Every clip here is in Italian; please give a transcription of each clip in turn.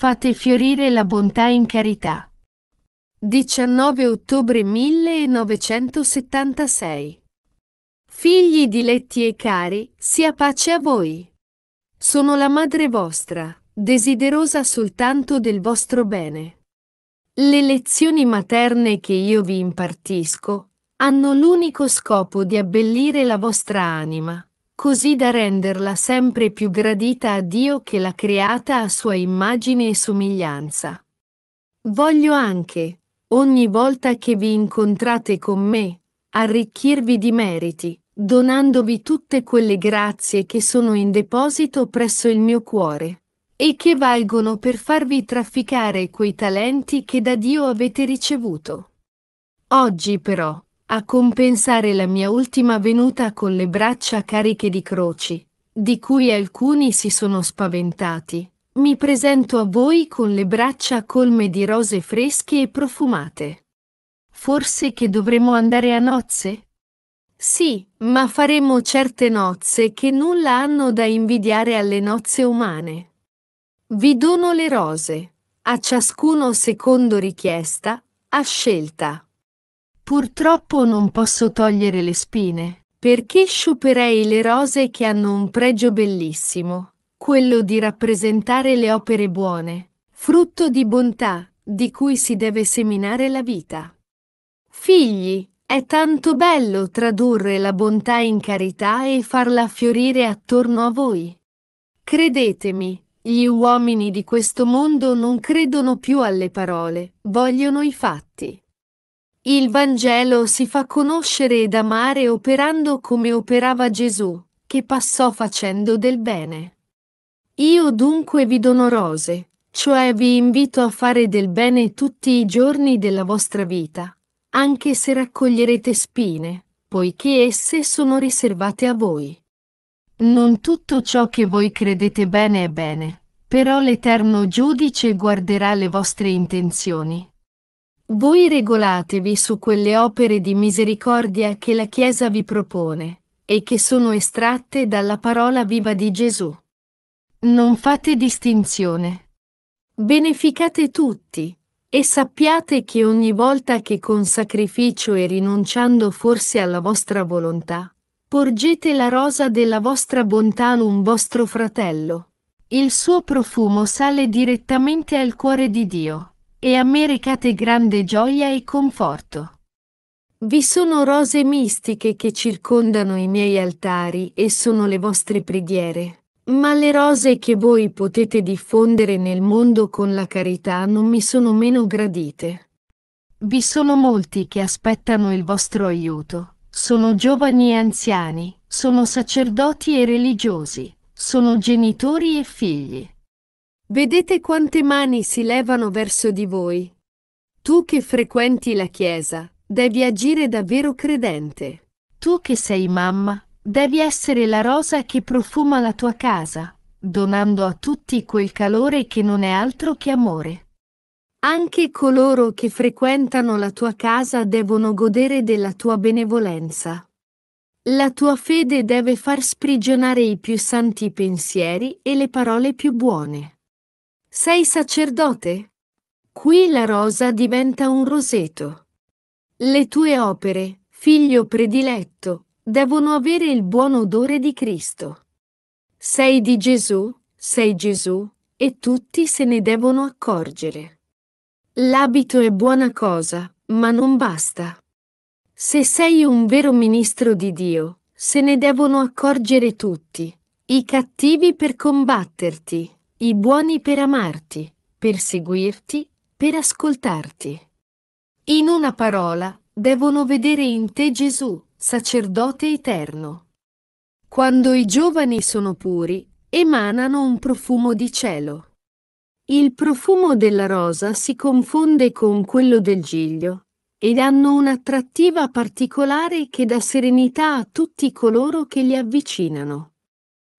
Fate fiorire la bontà in carità. 19 ottobre 1976 Figli diletti e cari, sia pace a voi. Sono la madre vostra, desiderosa soltanto del vostro bene. Le lezioni materne che io vi impartisco hanno l'unico scopo di abbellire la vostra anima, così da renderla sempre più gradita a Dio che l'ha creata a sua immagine e somiglianza. Voglio anche, ogni volta che vi incontrate con me, arricchirvi di meriti, donandovi tutte quelle grazie che sono in deposito presso il mio cuore, e che valgono per farvi trafficare quei talenti che da Dio avete ricevuto. Oggi però, a compensare la mia ultima venuta con le braccia cariche di croci, di cui alcuni si sono spaventati. Mi presento a voi con le braccia colme di rose fresche e profumate. Forse che dovremo andare a nozze? Sì, ma faremo certe nozze che nulla hanno da invidiare alle nozze umane. Vi dono le rose, a ciascuno secondo richiesta, a scelta. Purtroppo non posso togliere le spine, perché sciuperei le rose che hanno un pregio bellissimo, quello di rappresentare le opere buone, frutto di bontà, di cui si deve seminare la vita. Figli, è tanto bello tradurre la bontà in carità e farla fiorire attorno a voi. Credetemi, gli uomini di questo mondo non credono più alle parole, vogliono i fatti. Il Vangelo si fa conoscere ed amare operando come operava Gesù, che passò facendo del bene. Io dunque vi dono rose, cioè vi invito a fare del bene tutti i giorni della vostra vita, anche se raccoglierete spine, poiché esse sono riservate a voi. Non tutto ciò che voi credete bene è bene, però l'Eterno Giudice guarderà le vostre intenzioni voi regolatevi su quelle opere di misericordia che la Chiesa vi propone, e che sono estratte dalla parola viva di Gesù. Non fate distinzione. Beneficate tutti, e sappiate che ogni volta che con sacrificio e rinunciando forse alla vostra volontà, porgete la rosa della vostra bontà a un vostro fratello. Il suo profumo sale direttamente al cuore di Dio e a me recate grande gioia e conforto. Vi sono rose mistiche che circondano i miei altari e sono le vostre preghiere, ma le rose che voi potete diffondere nel mondo con la carità non mi sono meno gradite. Vi sono molti che aspettano il vostro aiuto, sono giovani e anziani, sono sacerdoti e religiosi, sono genitori e figli. Vedete quante mani si levano verso di voi. Tu che frequenti la Chiesa, devi agire davvero credente. Tu che sei mamma, devi essere la rosa che profuma la tua casa, donando a tutti quel calore che non è altro che amore. Anche coloro che frequentano la tua casa devono godere della tua benevolenza. La tua fede deve far sprigionare i più santi pensieri e le parole più buone. Sei sacerdote? Qui la rosa diventa un roseto. Le tue opere, figlio prediletto, devono avere il buon odore di Cristo. Sei di Gesù, sei Gesù, e tutti se ne devono accorgere. L'abito è buona cosa, ma non basta. Se sei un vero ministro di Dio, se ne devono accorgere tutti, i cattivi per combatterti, i buoni per amarti, per seguirti, per ascoltarti. In una parola, devono vedere in te Gesù, sacerdote eterno. Quando i giovani sono puri, emanano un profumo di cielo. Il profumo della rosa si confonde con quello del giglio, ed hanno un'attrattiva particolare che dà serenità a tutti coloro che li avvicinano.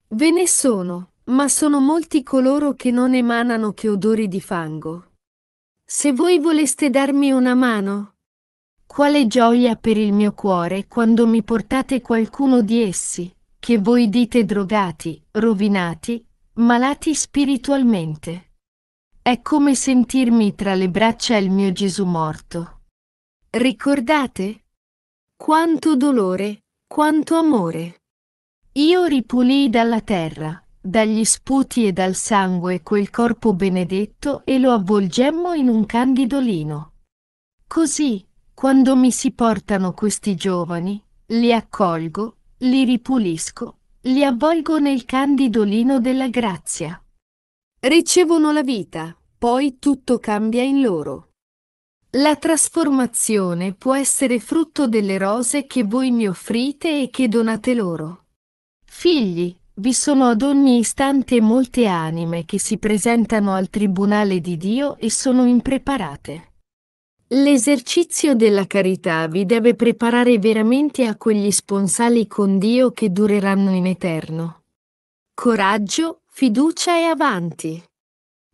Ve ne sono, ma sono molti coloro che non emanano che odori di fango. Se voi voleste darmi una mano, quale gioia per il mio cuore quando mi portate qualcuno di essi, che voi dite drogati, rovinati, malati spiritualmente. È come sentirmi tra le braccia il mio Gesù morto. Ricordate? Quanto dolore, quanto amore. Io ripulii dalla terra, dagli sputi e dal sangue quel corpo benedetto e lo avvolgemmo in un candido lino. Così, quando mi si portano questi giovani, li accolgo, li ripulisco, li avvolgo nel candido lino della grazia. Ricevono la vita, poi tutto cambia in loro. La trasformazione può essere frutto delle rose che voi mi offrite e che donate loro. Figli, vi sono ad ogni istante molte anime che si presentano al tribunale di Dio e sono impreparate. L'esercizio della carità vi deve preparare veramente a quegli sponsali con Dio che dureranno in eterno. Coraggio, fiducia e avanti.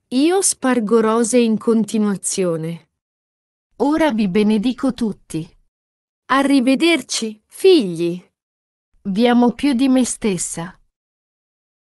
Io spargo rose in continuazione. Ora vi benedico tutti. Arrivederci, figli. Vi amo più di me stessa.